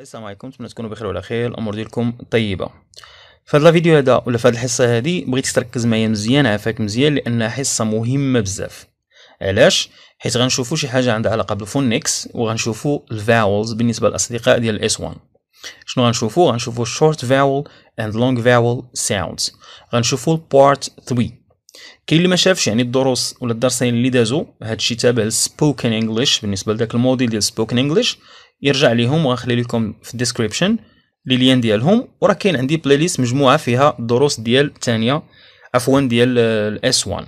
السلام عليكم نتمنى تكونوا بخير وعلى خير الامور ديالكم طيبه في هذا الفيديو هذا ولا في هذه الحصه هذه بغيت تركز معايا مزيان عافاك مزيان لانها حصه مهمه بزاف علاش حيت غنشوفوا شي حاجه عندها علاقه بالفونكس وغنشوفوا الفاولز بالنسبه للاصدقاء ديال الاس 1 شنو غنشوفوا غنشوفوا شورت فاول اند لونغ فاول ساوندز غنشوفوا البارت 3 كاين اللي ما شافش يعني الدروس ولا الدرسين اللي دازو هادشي تابع للسبوكن انجلش بالنسبه لذاك الموديل ديال سبوكن انجلش يرجع ليهم وغنخلي لكم في الديسكريبشن لي لين ديالهم وراه كاين عندي بلاي ليست مجموعه فيها الدروس ديال الثانيه عفوا ديال الاس 1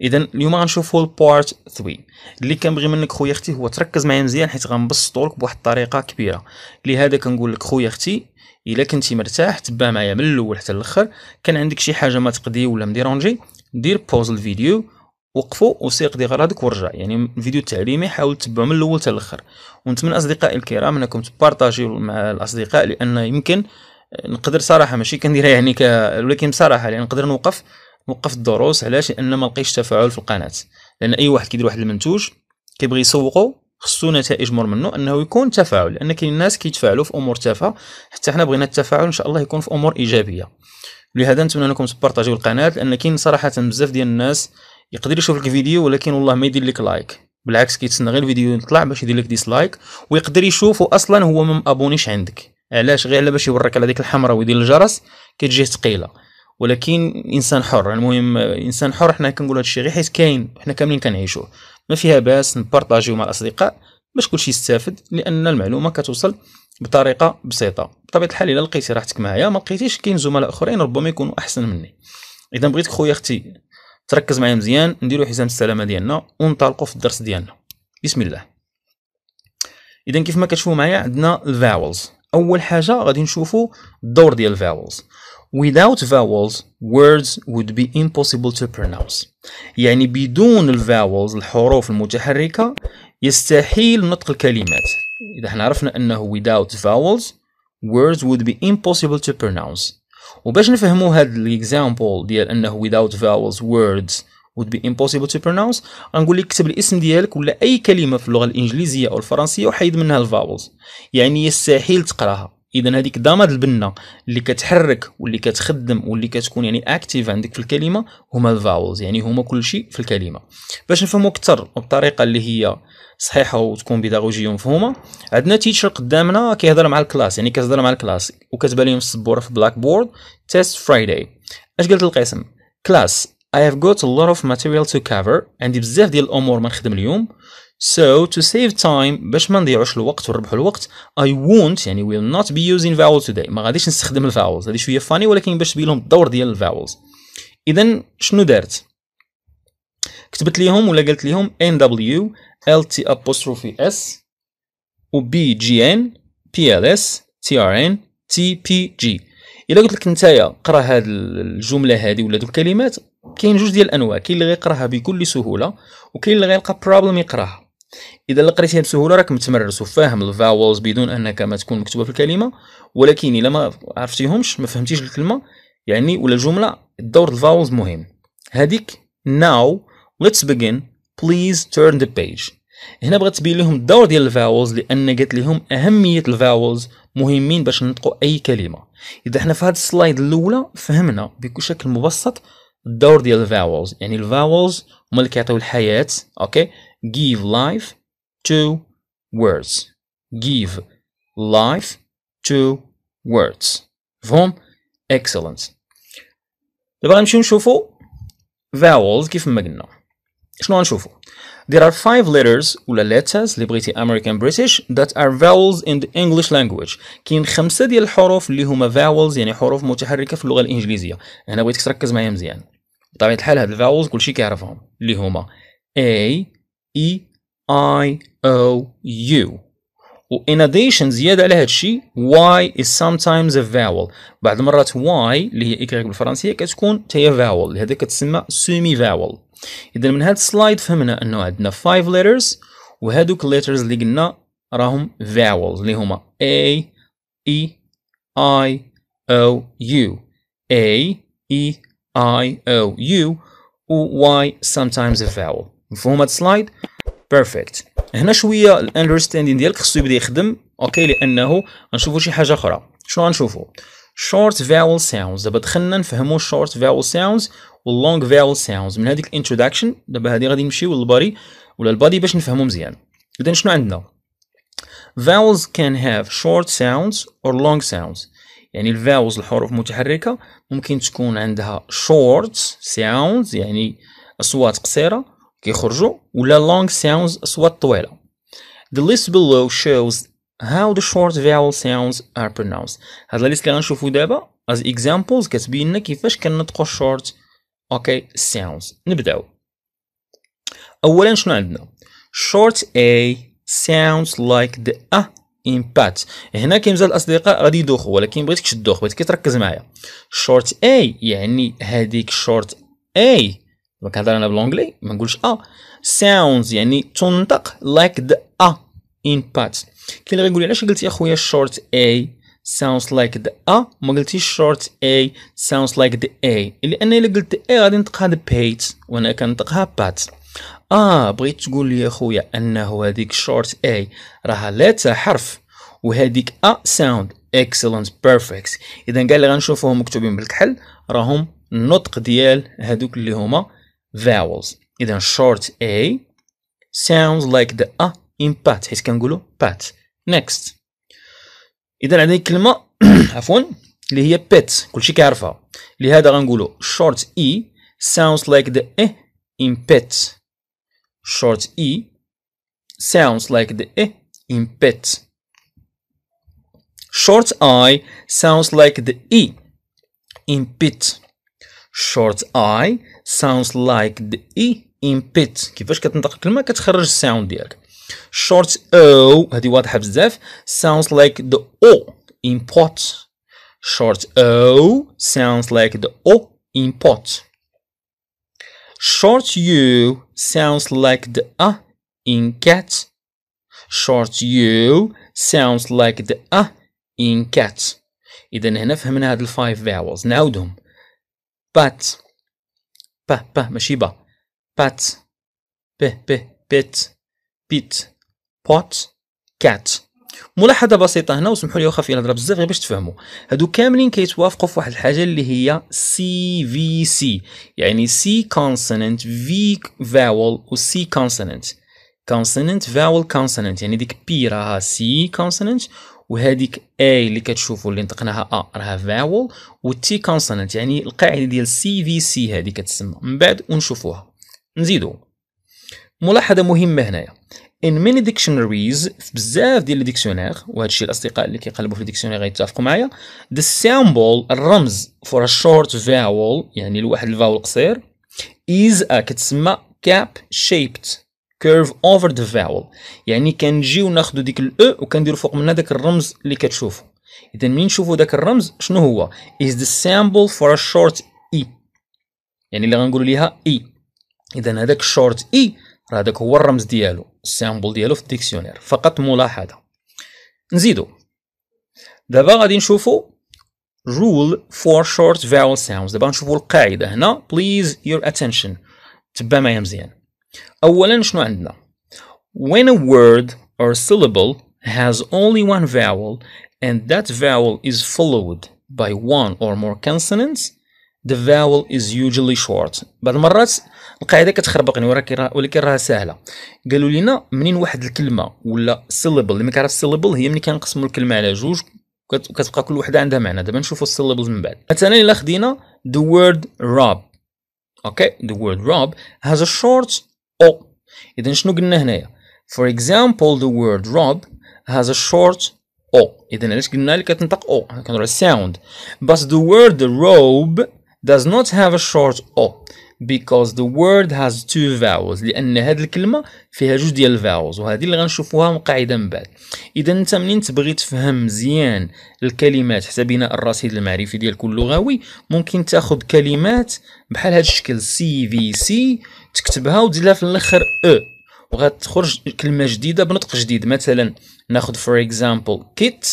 اذا اليوم غنشوفوا البارت 3 اللي كنبغي منك خويا اختي هو تركز معايا مزيان حيت غنبسطوا لك بواحد الطريقه كبيره لهذا كنقول لك خويا اختي الا كنتي مرتاح تبع معايا من الاول حتى الاخر كان عندك شي حاجه ما تقضي ولا مديرونجي دير بوز الفيديو وقفوا وسيق دي غراضك ورجع يعني الفيديو التعليمي حاول تتبعه من الاول حتى الاخر ونتمنى اصدقائي الكرام انكم تبارطاجيو مع الاصدقاء لان يمكن نقدر صراحه ماشي كنديرها يعني ك... ولكن بصراحه يعني نقدر نوقف نوقف الدروس علاش لان ما لقيتش تفاعل في القناه لان اي واحد كيدير واحد المنتوج كيبغي يسوقه خصو نتائج مر منه انه يكون تفاعل لان كاين الناس كيتفاعلوا في امور تافهه حتى حنا بغينا التفاعل ان شاء الله يكون في امور ايجابيه لهذا نتمنى انكم تبارطاجيو القناه لان كاين صراحه بزاف ديال الناس يقدر يشوف لك فيديو ولكن والله ما يدير لك لايك بالعكس كيتسنى غير الفيديو يطلع باش يدير لك ديسلايك ويقدر يشوفه اصلا هو ما ابونيش عندك علاش غير على باش يوريك على ديك الحمراء ويدير الجرس كتجيه ثقيله ولكن انسان حر المهم انسان حر حنا كنقول هادشي غير حيت كاين حنا كاملين كنعيشوه ما فيها باس نبارطاجيو مع الاصدقاء باش كلشي يستافد لان المعلومه كتوصل بطريقه بسيطه بطبيعه الحال الا لقيتي راحتك معايا ما لقيتيش كاين زملاء اخرين ربما يكونوا احسن مني اذا بغيتك خويا اختي تركز معايا مزيان نديرو حزام السلامه ديالنا وننطلقوا في الدرس ديالنا بسم الله اذا كيف ما كتشوفوا معايا عندنا الفاولز اول حاجه غادي نشوفوا الدور ديال الفاولز without vowels words would be impossible to pronounce يعني بدون الفاولز الحروف المتحركه يستحيل نطق الكلمات اذا حنا عرفنا انه without vowels words would be impossible to pronounce وباش نفهموا هاد الاكزامبل ديال انه without vowels words would be impossible to pronounce غنقول لك كتب الاسم ديالك ولا اي كلمه في اللغه الانجليزيه او الفرنسيه وحيد منها الفاولز يعني يستحيل تقراها اذا هذيك ضامه البنه اللي كتحرك واللي كتخدم واللي كتكون يعني اكتيف عندك في الكلمه هما الفاولز يعني هما كل شيء في الكلمه باش نفهمو اكثر وبطريقه اللي هي صحيحه وتكون بيداغوجيه ومفهومه عندنا تيتشر قدامنا كيهضر مع الكلاس يعني كتهضر مع الكلاس وكتبان لهم السبوره في بلاك بورد تيست فرايداي اش قالت القسم كلاس I have got a lot of material to cover عندي بزاف ديال الامور ما نخدم اليوم So to save time باش ما نضيعوش الوقت ونربحوا الوقت I won't يعني will not be using vowels today ما غاديش نستخدم الفاولز هذه شويه فاني ولكن باش تبين لهم الدور ديال الفاولز اذا شنو دارت كتبت ليهم ولا قالت ليهم l t apostrophe S و n t p g الا قلت لك نتايا قرا هاد الجمله هذه ولا هاد الكلمات كاين جوج ديال الانواع كاين اللي غيقراها بكل سهوله وكاين اللي غيلقى بروبليم يقراها اذا لقريتيها قريتيها بسهوله راك متمرس وفاهم الفاولز بدون انك ما تكون مكتوبه في الكلمه ولكن الا ما عرفتيهمش ما فهمتيش الكلمه يعني ولا الجمله دور الفاولز مهم هذيك ناو ليتس بيجن بليز تيرن ذا بيج هنا بغات تبين لهم الدور ديال الفاولز لان قالت لهم اهميه الفاولز مهمين باش ننطقوا اي كلمه اذا حنا في هذا السلايد الاولى فهمنا بشكل مبسط الدور ديال الفاولز يعني الفاولز هما اللي كيعطيو الحياه اوكي give life to words give life to words فهم excellent دابا غنمشيو نشوفو vowels كيف ما قلنا شنو غنشوفو there are five letters ولا letters اللي بغيتي American British that are vowels in the English language كاين خمسة ديال الحروف اللي هما vowels يعني حروف متحركة في اللغة الإنجليزية أنا بغيتك تركز معايا مزيان بطبيعة الحال هاد الفاولز كلشي كيعرفهم اللي هما A E I O U وان addition زيادة على هذا الشيء Y is sometimes a vowel بعض المرات Y اللي هي إكراك بالفرنسية كتكون تاهي vowel لهذا كتسمى semi vowel إذا من هذا السلايد فهمنا أنه عندنا 5 letters وهذوك letters اللي قلنا راهم vowels اللي هما A E I O U A E I O U و Y sometimes a vowel مفهوم هاد السلايد بيرفكت هنا شويه الاندرستاندين ديالك خصو يبدا يخدم اوكي لانه غنشوفو شي حاجه اخرى شنو غنشوفو شورت فاول ساوندز دابا دخلنا نفهمو شورت فاول ساوندز واللونغ فاول ساوندز من هذيك الانتروداكشن دابا هذه غادي نمشيو للبادي ولا البادي باش نفهمو مزيان اذا شنو عندنا vowels can have short sounds or long sounds يعني الفاولز الحروف المتحركه ممكن تكون عندها short sounds يعني اصوات قصيره كيخرجوا ولا long sounds أصوات طويلة The list below shows how the short vowel sounds are pronounced هاد الليست اللي غنشوفو دابا as examples كتبين لنا كيفاش كنطقوا short اوكي sounds نبداو اولا شنو عندنا short a sounds like the a in pat هنا بزاف الاصدقاء غادي يدوخوا ولكن بغيتك تدوخ بغيتك تركز معايا short a يعني هذيك short a دونك هضر انا بالانجلي ما نقولش ا ساوندز يعني تنطق لايك ذا ا ان بات كاين اللي غيقول لي علاش قلتي اخويا شورت اي sounds like the a ما قلتيش short a sounds like the a لان الا قلت a غادي نطقها the pate وانا كنطقها pat اه بغيت تقول لي اخويا انه هذيك short a راها لا حرف وهذيك a sound excellent perfect اذا كاع اللي غنشوفوهم مكتوبين بالكحل راهم النطق ديال هادوك اللي هما vowels اذا short a sounds like the a in pat حيت كنقولوا pat next اذا عندنا كلمه عفوا اللي هي pet كلشي كيعرفها لهذا غنقولوا short e sounds like the e in pet short e sounds like the e in pet short i sounds like the e in pit short I sounds like the E in pit كيفاش كتنطق الكلمة كتخرج الساوند ديالك short O هذه واضحة بزاف sounds like the O in pot short O sounds like the O in pot short U sounds like the A in cat short U sounds like the A in cat إذا هنا فهمنا هاد الفايف vowels نعاودهم بات با با ماشي با بات ب ب بيت بيت بوت كات ملاحظه بسيطه هنا وسمحوا لي واخا فيها نضرب بزاف غير باش تفهموا هادو كاملين كيتوافقوا في واحد الحاجه اللي هي سي في سي يعني سي كونسونانت في فاول و سي كونسونانت كونسونانت فاول كونسونانت يعني ديك بي راها سي كونسونانت وهذيك اي اللي كتشوفوا اللي نطقناها ا راها فاول والتي كونسونانت يعني القاعده ديال سي في سي هذه كتسمى من بعد ونشوفوها نزيدو ملاحظه مهمه هنايا in many dictionaries في بزاف ديال ديكشنير وهذا الشيء الاصدقاء اللي كيقلبوا في ديكشنير غيتفقوا معايا the symbol الرمز for a short vowel يعني لواحد الفاول قصير is كتسمى cap shaped كيرف اوفر ذا فاول يعني كنجيو ناخذ ديك الاو e وكنديروا فوق منها داك الرمز اللي كتشوفوا اذا منين نشوفوا داك الرمز شنو هو از ذا سامبل فور ا شورت اي يعني اللي غنقولوا ليها اي e. اذا هذاك الشورت اي e راه هذاك هو الرمز ديالو السامبل ديالو في الديكسيونير فقط ملاحظه نزيدو دابا غادي نشوفوا rule for short vowel sounds دابا نشوفوا القاعده هنا please your attention تبع معايا مزيان اولا شنو عندنا when a word or syllable has only one vowel and that vowel is followed by one or more consonants the vowel is usually short But بعض المرات القاعدة كتخربقني ولكن راه سهلة قالوا لنا منين واحد الكلمة ولا syllable اللي ما كنعرف syllable هي ملي كنقسموا الكلمة على جوج كتبقى كل وحدة عندها معنى دابا نشوفوا syllables من بعد مثلا the word rob okay. the word rob has a short او oh, اذا شنو قلنا هنايا for example the word rob has a short "o." اذا علاش قلنا اللي كتنطق او كنهضروا على الساوند but the word robe does not have a short o because the word has two vowels لان هاد الكلمه فيها جوج ديال الفاوز وهذه اللي غنشوفوها مقاعده من بعد اذا انت منين تبغي تفهم مزيان الكلمات حتى بناء الرصيد المعرفي ديالك اللغوي ممكن تاخذ كلمات بحال هذا الشكل سي في سي تكتبها ودير لها في الاخر او e. وغتخرج كلمه جديده بنطق جديد مثلا ناخذ فور اكزامبل كيت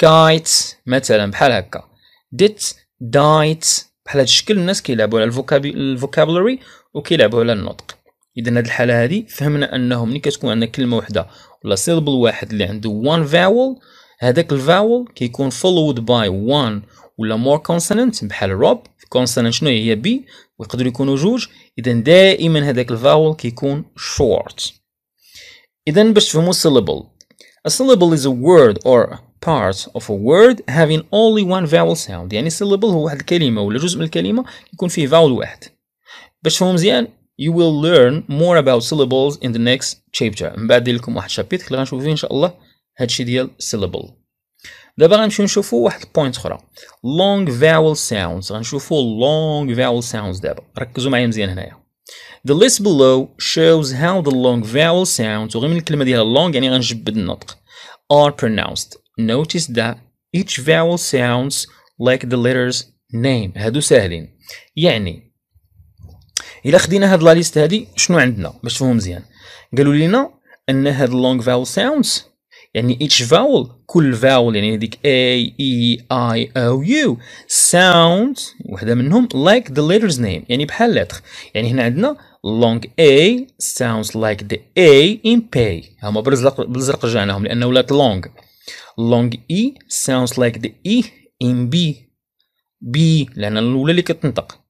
كايت مثلا بحال هكا ديت دايت بحال هاد الشكل الناس كيلعبوا على الفوكابولري وكيلعبوا على النطق اذا هاد الحاله هذه فهمنا انه ملي كتكون عندنا كلمه وحده ولا سيلبل واحد اللي عنده وان فاول هذاك الفاول كيكون فولود باي وان ولا مور كونسوننت بحال روب كونسوننت شنو هي بي ويقدروا يكونوا جوج اذا دائما هذاك الفاول كيكون شورت اذا باش تفهموا سيلبل a syllable is a word or parts of a word having only one vowel sound يعني syllable هو واحد الكلمة ولا جزء من الكلمة يكون فيه vowel واحد باش تفهم مزيان you will learn more about syllables in the next chapter من بعد دير لكم واحد شابيت اللي غنشوفو فيه ان شاء الله هادشي ديال syllable دابا غنمشيو نشوفو واحد البوينت اخرى long vowel sounds غنشوفو long vowel sounds دابا ركزوا معايا مزيان هنايا The list below shows how the long vowel sounds وغير من الكلمة ديالها long يعني غنجبد النطق are pronounced Notice that each vowel sounds like the letters name هادو ساهلين يعني الا خدينا هاد لا ليست هادي شنو عندنا باش تفهم مزيان قالوا لينا ان هاد لونغ فاول ساوندز يعني each vowel كل فاول يعني هذيك A E I O U sound وحده منهم like the letter's name يعني بحال لتر يعني هنا عندنا long A sounds like the A in pay هما بالزرق بالزرق جاناهم لانه ولات long long E sounds like the E in B B لأن الأولى اللي كتنطق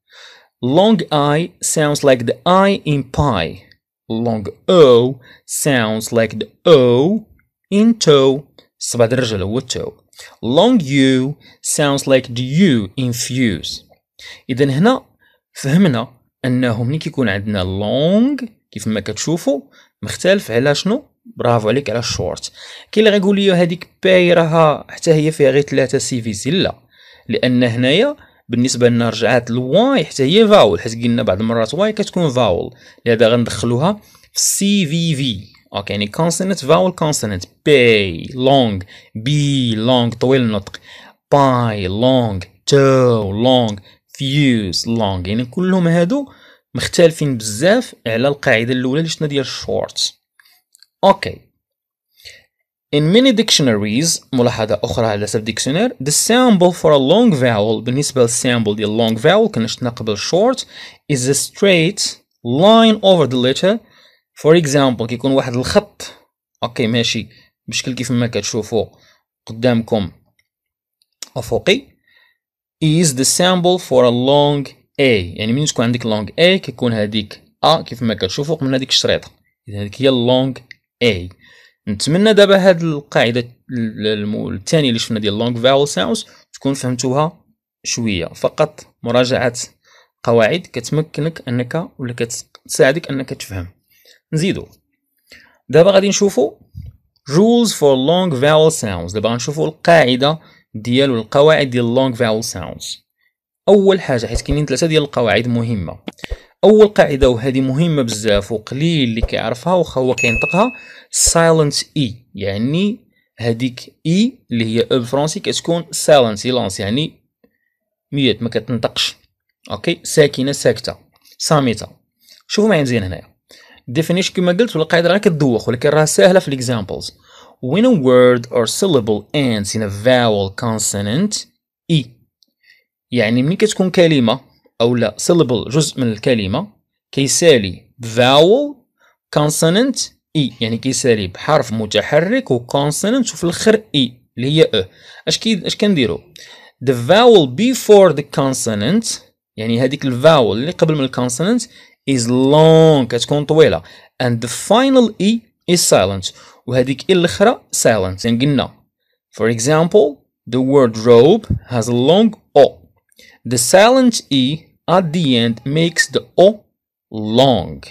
long I sounds like the I in pie long O sounds like the O in toe سبع درجة هو toe long U sounds like the U in fuse إذا هنا فهمنا أنه ملي كيكون عندنا long كيف ما كتشوفوا مختلف على شنو برافو عليك على الشورت كاين اللي غيقول لي هذيك باي راها حتى هي فيها غير ثلاثه سيفيز لا لان هنايا بالنسبه لنا رجعات لواي حتى هي فاول حيت قلنا بعض المرات واي كتكون فاول لهذا غندخلوها في سي في في اوكي يعني كونسونانت فاول كونسونانت باي لونغ بي لونغ طويل النطق باي لونغ تو لونغ فيوز لونغ يعني كلهم هادو مختلفين بزاف على القاعده الاولى اللي شفنا ديال الشورت اوكي In many dictionaries ملاحظة أخرى على سب ديكشنير the sample for a long vowel بالنسبة للسامبل ديال long vowel كنشتنا نقبل short is a straight line over the letter for example كيكون واحد الخط اوكي ماشي بشكل كيف ما كتشوفوا قدامكم افقي is the sample for a long A يعني من تكون عندك long A كيكون هذيك A كيف ما كتشوفوا من هذيك الشريطة إذا هذيك هي long A إيه. نتمنى دابا هاد القاعده الثانيه اللي شفنا ديال لونغ فاول ساوندز تكون فهمتوها شويه فقط مراجعه قواعد كتمكنك انك ولا كتساعدك انك تفهم نزيدو دابا غادي نشوفو rules for long vowel sounds دابا غنشوفو القاعده ديال القواعد ديال long vowel sounds اول حاجه حيت كاينين ثلاثه ديال القواعد مهمه اول قاعده وهذه مهمه بزاف وقليل اللي كيعرفها واخا هو كينطقها سايلنت اي e. يعني هذيك اي e اللي هي او فرونسي كتكون سايلنت سيلانس يعني ميت ما كتنطقش اوكي ساكنه ساكته صامته شوفوا معايا مزيان هنايا ديفينيشن كما قلت ولا القاعده راه كتذوق ولكن راه ساهله في الاكزامبلز when a word or syllable ends in a vowel consonant e يعني ملي كتكون كلمه أو لا syllable جزء من الكلمة كيسالي vowel consonant اي يعني كيسالي بحرف متحرك consonant وفي الاخر اي اللي هي أه. اش كي اش كنديرو the vowel before the consonant يعني هذيك الفاول اللي قبل من الكونسوننت is long كتكون طويله and the final e is silent وهذيك اي الاخرى silent يعني قلنا for example the word robe has a long o the silent e at the end makes the O long.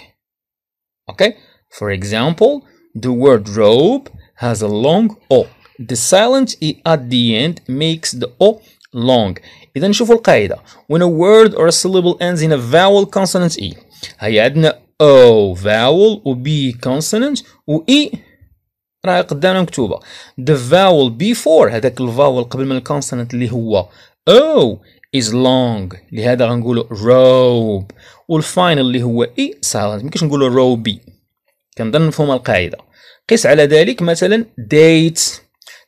Okay? For example, the word robe has a long O. The silent E at the end makes the O long. إذا نشوفوا القاعدة. When a word or a syllable ends in a vowel consonant E. هيا عندنا O vowel و B consonant و E راه قدامنا مكتوبة. The vowel before هذاك الفاول قبل من الكونسونانت اللي هو O is long لهذا غنقولوا robe والفاينل اللي هو اي سايلنت ميمكنش نقولوا روبي كنظن مفهوم القاعده قيس على ذلك مثلا date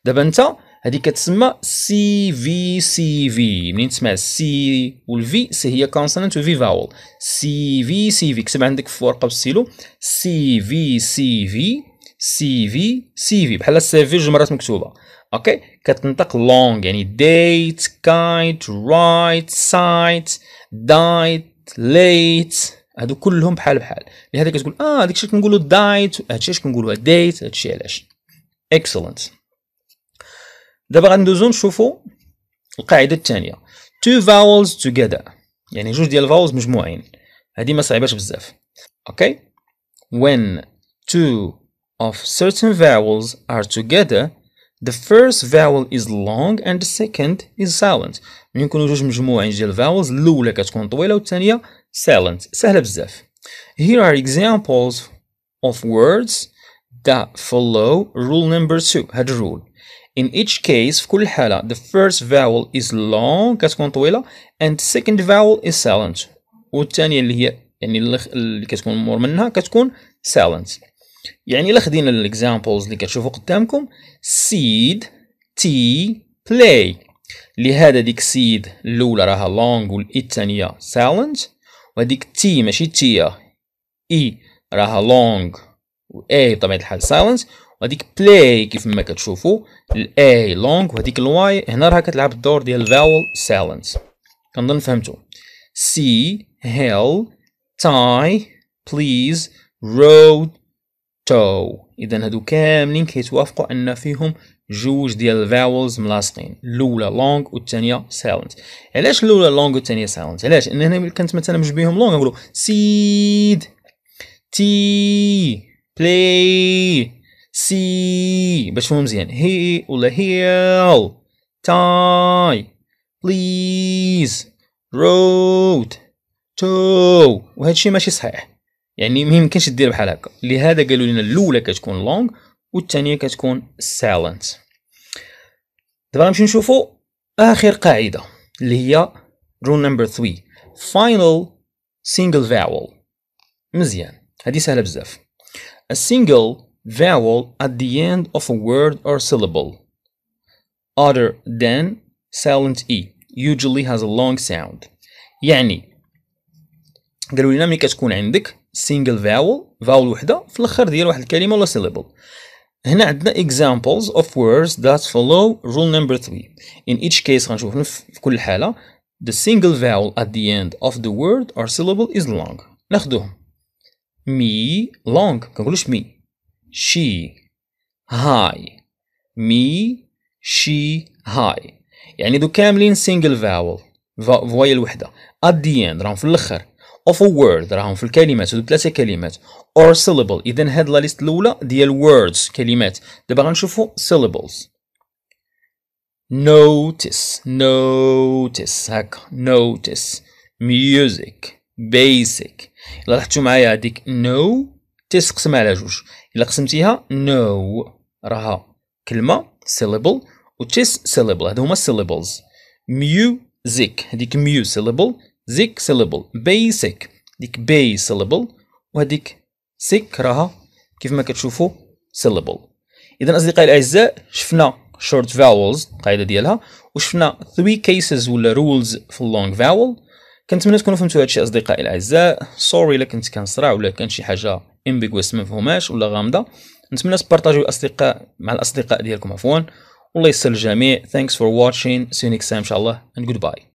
دابا انت هذه كتسمى سي في سي في منين تسمع سي والفي سي هي كونسونانت وفي فاول سي في سي في كتب عندك في ورقه وستيلو سي في سي في سي في سي في بحال السي في جوج مرات مكتوبه اوكي كتنطق لونغ يعني ديت كايت رايت سايت دايت ليت هادو كلهم بحال بحال لهذا يعني كتقول اه الشيء كنقولوا دايت هادشي اش كنقولوا ديت هادشي علاش اكسلنت دابا غندوزو نشوفوا القاعده الثانيه تو فاولز توغيدر يعني جوج ديال الفاولز مجموعين هادي ما صعيباش بزاف اوكي وين تو of certain vowels are together, the first vowel is long and the second is silent ملي نكونوا جوج مجموعين ديال vowels الاولى كتكون طويله والثانيه silent سهله بزاف here are examples of words that follow rule number 2 هاد rule. in each case في كل حاله the first vowel is long كتكون طويله and the second vowel is silent والثانيه اللي هي يعني اللي كتكون مور منها كتكون silent يعني لا خذينا الاكزامبلز اللي كتشوفوا قدامكم سيد تي بلاي لهذا ديك سيد الاولى راها لونغ والاي الثانيه ساوند وهذيك تي ماشي تي اي e راها لونغ واي بطبيعه الحال ساوند وهذيك بلاي كيف ما كتشوفوا الاي لونغ وهذيك الواي هنا راها كتلعب الدور ديال الفاول ساوند كنظن فهمتوا سي هيل تاي بليز رود تو اذا هادو كاملين كيتوافقوا ان فيهم جوج ديال الفاولز ملاصقين الاولى لونغ والثانيه سايلنت علاش الاولى لونغ والثانيه سايلنت علاش ان هنا ملي كنت مثلا مشبيهم لونغ نقولوا سيد تي بلاي سي باش فهم مزيان هي ولا هيل تاي بليز رود تو وهادشي ماشي صحيح يعني ما يمكنش دير بحال هكا لهذا قالوا لنا الاولى كتكون لونغ والثانيه كتكون سايلنت دابا نمشيو نشوفوا اخر قاعده اللي هي رول نمبر 3 final single vowel مزيان هذه سهله بزاف a single vowel at the end of a word or syllable other than silent e usually has a long sound يعني قالوا لنا ملي كتكون عندك سينجل فاول فاول وحده في الاخر ديال واحد الكلمه ولا سيليبل هنا عندنا examples of words that follow rule number 3 in each case غنشوف في كل حاله the single vowel at the end of the word or syllable is long ناخدوهم me long كنقولوش me she high me she high يعني دو كاملين single vowel فوايل وحده at the end راهم في الاخر of a word راهم في الكلمات هذو ثلاثه كلمات or syllable اذا هاد لا ليست الاولى ديال words كلمات دابا غنشوفوا syllables notice notice هكا notice music basic الا لاحظتوا معايا هذيك no تسقسم على جوج الا قسمتيها no راها كلمه syllable و تيس syllable هادو هما syllables music هذيك ميو syllable زيك سيليبل basic ديك بي سيليبل وهاديك سيك راها كيف ما كتشوفوا سيليبل اذا اصدقائي الاعزاء شفنا شورت فاولز القاعده ديالها وشفنا 3 كيسز ولا رولز في اللونج فاول كنتمنى تكونوا فهمتوا هادشي اصدقائي الاعزاء سوري الا كنت كنصرع ولا كان شي حاجه امبيغوس ما مفهوماش ولا غامضه نتمنى تبارطاجيو الاصدقاء مع الاصدقاء ديالكم عفوا والله يسر الجميع ثانكس فور واتشين see you ان شاء الله جود باي